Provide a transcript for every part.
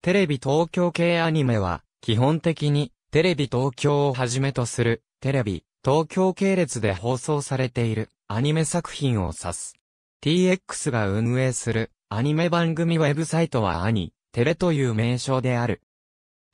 テレビ東京系アニメは、基本的に、テレビ東京をはじめとする、テレビ、東京系列で放送されている、アニメ作品を指す。TX が運営する、アニメ番組ウェブサイトはアニ、テレという名称である。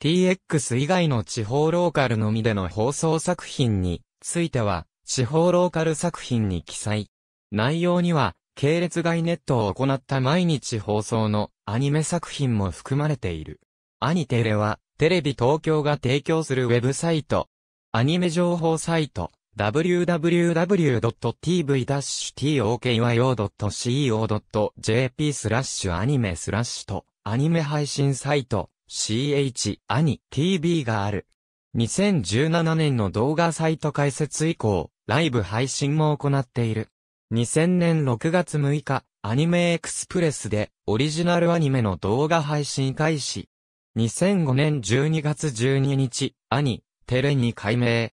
TX 以外の地方ローカルのみでの放送作品については、地方ローカル作品に記載。内容には、系列外ネットを行った毎日放送のアニメ作品も含まれている。アニテレは、テレビ東京が提供するウェブサイト、アニメ情報サイト、www.tv-tokyo.co.jp スラッシュアニメスラッシュと、アニメ配信サイト、ch アニ TV がある。2017年の動画サイト開設以降、ライブ配信も行っている。2000年6月6日、アニメエクスプレスでオリジナルアニメの動画配信開始。2005年12月12日、アニ、テレに改名。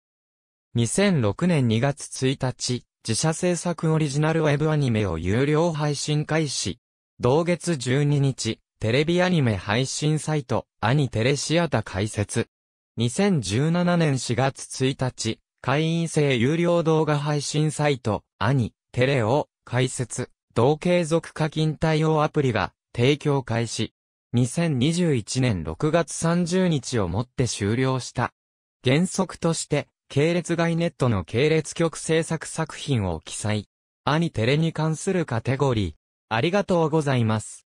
2006年2月1日、自社制作オリジナルウェブアニメを有料配信開始。同月12日、テレビアニメ配信サイト、アニテレシアタ開設。2017年4月1日、会員制有料動画配信サイト、アニ、テレオ、解説、同継続課金対応アプリが提供開始。2021年6月30日をもって終了した。原則として、系列外ネットの系列局制作作品を記載。アニテレに関するカテゴリー。ありがとうございます。